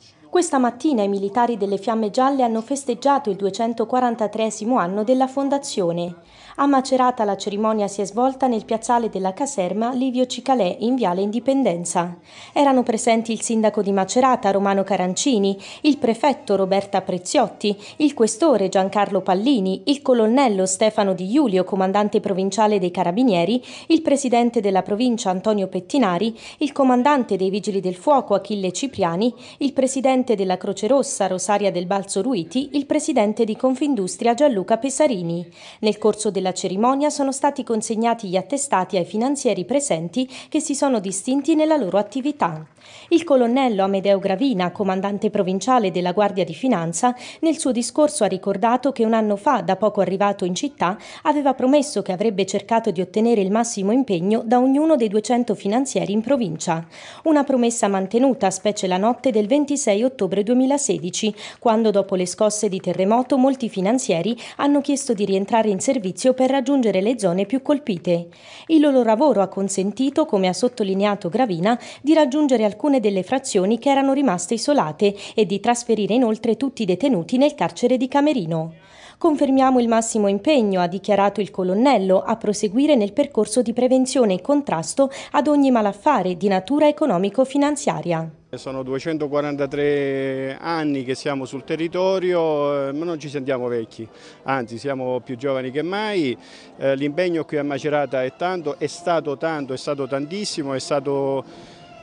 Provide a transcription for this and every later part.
watch. Questa mattina i militari delle Fiamme Gialle hanno festeggiato il 243 anno della fondazione. A Macerata la cerimonia si è svolta nel piazzale della caserma Livio Cicalè in Viale Indipendenza. Erano presenti il sindaco di Macerata Romano Carancini, il prefetto Roberta Preziotti, il questore Giancarlo Pallini, il colonnello Stefano Di Giulio, comandante provinciale dei Carabinieri, il presidente della provincia Antonio Pettinari, il comandante dei Vigili del Fuoco Achille Cipriani, il presidente presidente della Croce Rossa Rosaria del Balzo Ruiti, il presidente di Confindustria Gianluca Pesarini. Nel corso della cerimonia sono stati consegnati gli attestati ai finanzieri presenti che si sono distinti nella loro attività. Il colonnello Amedeo Gravina, comandante provinciale della Guardia di Finanza, nel suo discorso ha ricordato che un anno fa, da poco arrivato in città, aveva promesso che avrebbe cercato di ottenere il massimo impegno da ognuno dei 200 finanzieri in provincia. Una promessa mantenuta, specie la notte del 26 ottobre ottobre 2016, quando dopo le scosse di terremoto molti finanzieri hanno chiesto di rientrare in servizio per raggiungere le zone più colpite. Il loro lavoro ha consentito, come ha sottolineato Gravina, di raggiungere alcune delle frazioni che erano rimaste isolate e di trasferire inoltre tutti i detenuti nel carcere di Camerino. Confermiamo il massimo impegno, ha dichiarato il colonnello, a proseguire nel percorso di prevenzione e contrasto ad ogni malaffare di natura economico-finanziaria. Sono 243 anni che siamo sul territorio, eh, ma non ci sentiamo vecchi, anzi siamo più giovani che mai. Eh, l'impegno qui a Macerata è tanto, è stato tanto, è stato tantissimo, è stato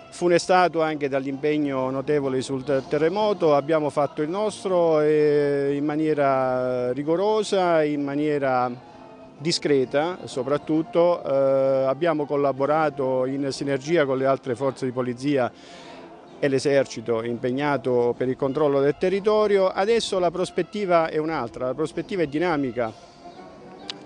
funestato anche dall'impegno notevole sul terremoto, abbiamo fatto il nostro eh, in maniera rigorosa, in maniera discreta soprattutto, eh, abbiamo collaborato in sinergia con le altre forze di polizia e l'esercito impegnato per il controllo del territorio, adesso la prospettiva è un'altra, la prospettiva è dinamica,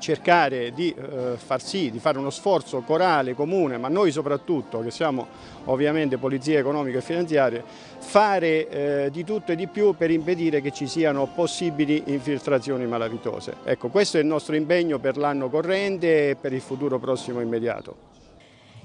cercare di eh, far sì, di fare uno sforzo corale, comune, ma noi soprattutto che siamo ovviamente polizia economica e finanziaria, fare eh, di tutto e di più per impedire che ci siano possibili infiltrazioni malavitose. Ecco, questo è il nostro impegno per l'anno corrente e per il futuro prossimo immediato.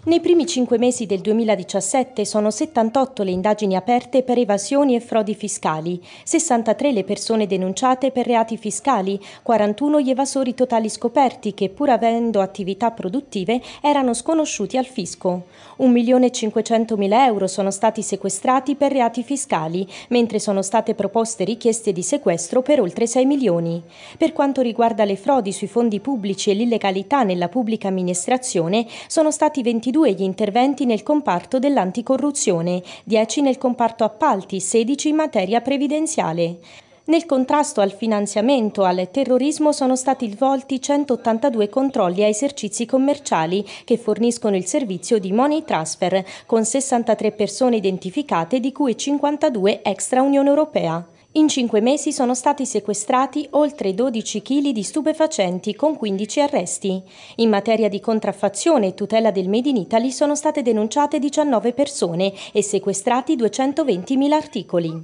Nei primi cinque mesi del 2017 sono 78 le indagini aperte per evasioni e frodi fiscali, 63 le persone denunciate per reati fiscali, 41 gli evasori totali scoperti che pur avendo attività produttive erano sconosciuti al fisco. 1.500.000 euro sono stati sequestrati per reati fiscali, mentre sono state proposte richieste di sequestro per oltre 6 milioni. Per quanto riguarda le frodi sui fondi pubblici e l'illegalità nella pubblica amministrazione, sono stati 22 22 gli interventi nel comparto dell'anticorruzione, 10 nel comparto appalti, 16 in materia previdenziale. Nel contrasto al finanziamento al terrorismo sono stati svolti 182 controlli a esercizi commerciali che forniscono il servizio di money transfer, con 63 persone identificate di cui 52 extra Unione Europea. In cinque mesi sono stati sequestrati oltre 12 kg di stupefacenti con 15 arresti. In materia di contraffazione e tutela del Made in Italy sono state denunciate 19 persone e sequestrati 220.000 articoli.